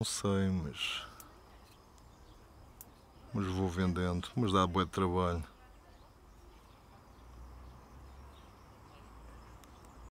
Não sei, mas... Mas vou vendendo, mas dá boa de trabalho.